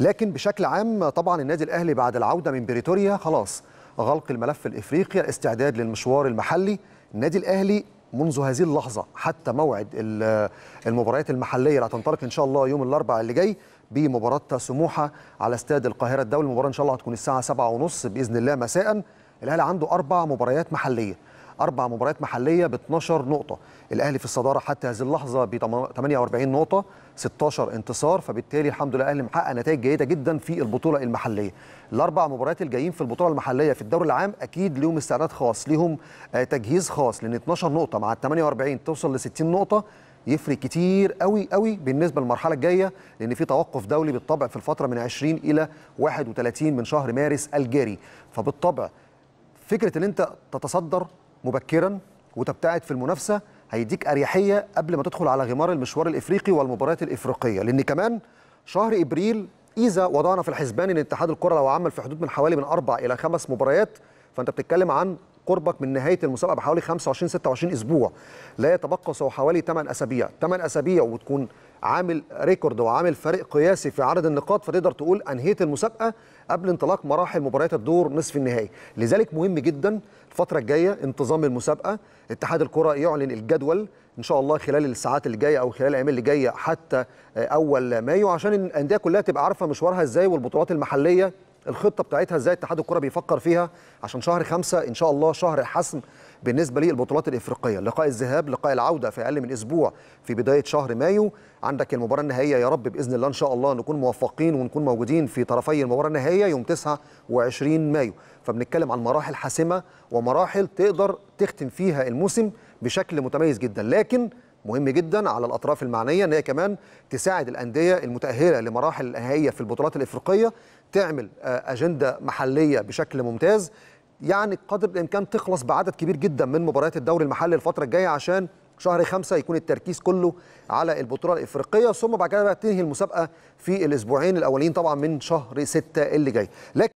لكن بشكل عام طبعا النادي الاهلي بعد العوده من بريتوريا خلاص غلق الملف الافريقي الاستعداد للمشوار المحلي النادي الاهلي منذ هذه اللحظه حتى موعد المباريات المحليه اللي هتنطلق ان شاء الله يوم الاربعاء اللي جاي بمباراه سموحه على استاد القاهره الدولي المباراه ان شاء الله هتكون الساعه 7:30 باذن الله مساء الاهلي عنده اربع مباريات محليه اربع مباريات محليه ب 12 نقطه الاهلي في الصداره حتى هذه اللحظه ب 48 نقطه 16 انتصار فبالتالي الحمد لله الاهلي محقق نتائج جيده جدا في البطوله المحليه الاربع مباريات الجايين في البطوله المحليه في الدوري العام اكيد لهم استعداد خاص لهم آه، تجهيز خاص لان 12 نقطه مع 48 توصل ل 60 نقطه يفرق كتير قوي قوي بالنسبه للمرحله الجايه لان في توقف دولي بالطبع في الفتره من 20 الى 31 من شهر مارس الجاري فبالطبع فكره ان انت تتصدر مبكرا وتبتعد في المنافسه هيديك اريحيه قبل ما تدخل على غمار المشوار الافريقي والمباريات الافريقيه لان كمان شهر ابريل اذا وضعنا في الحسبان ان اتحاد الكره لو عمل في حدود من حوالي من اربع الى خمس مباريات فانت بتتكلم عن قربك من نهايه المسابقه بحوالي 25 26 اسبوع لا يتبقى سوى حوالي 8 اسابيع 8 اسابيع وتكون عامل ريكورد وعامل فريق قياسي في عدد النقاط فتقدر تقول انهيت المسابقه قبل انطلاق مراحل مباريات الدور نصف النهائي لذلك مهم جدا الفتره الجايه انتظام المسابقه اتحاد الكره يعلن الجدول ان شاء الله خلال الساعات اللي جايه او خلال الايام اللي جايه حتى اول مايو عشان الانديه كلها تبقى عارفه مشوارها ازاي والبطولات المحليه الخطه بتاعتها ازاي اتحاد الكره بيفكر فيها عشان شهر خمسة ان شاء الله شهر حسم بالنسبه للبطولات الافريقيه لقاء الذهاب لقاء العوده في اقل من اسبوع في بدايه شهر مايو عندك المباراه النهائيه يا رب باذن الله ان شاء الله نكون موفقين ونكون موجودين في طرفي المباراه النهائيه يوم 29 مايو فبنتكلم عن مراحل حاسمه ومراحل تقدر تختم فيها الموسم بشكل متميز جدا لكن مهم جدا على الاطراف المعنيه ان هي كمان تساعد الانديه المتاهله لمراحل النهائيه في البطولات الافريقيه تعمل آه، اجنده محليه بشكل ممتاز يعني قدر الامكان تخلص بعدد كبير جدا من مباريات الدوري المحلي الفتره الجايه عشان شهر خمسة يكون التركيز كله على البطولة الإفريقية ثم بعد كده بقى تنهي المسابقة في الأسبوعين الأولين طبعا من شهر ستة اللي جاي لكن